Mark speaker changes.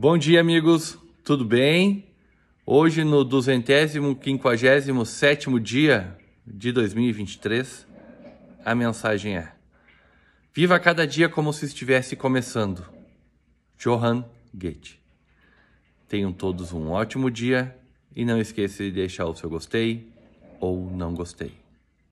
Speaker 1: Bom dia, amigos. Tudo bem? Hoje no 257 sétimo dia de 2023, a mensagem é: Viva cada dia como se estivesse começando. Johan Goethe. Tenham todos um ótimo dia e não esqueça de deixar o seu gostei ou não gostei.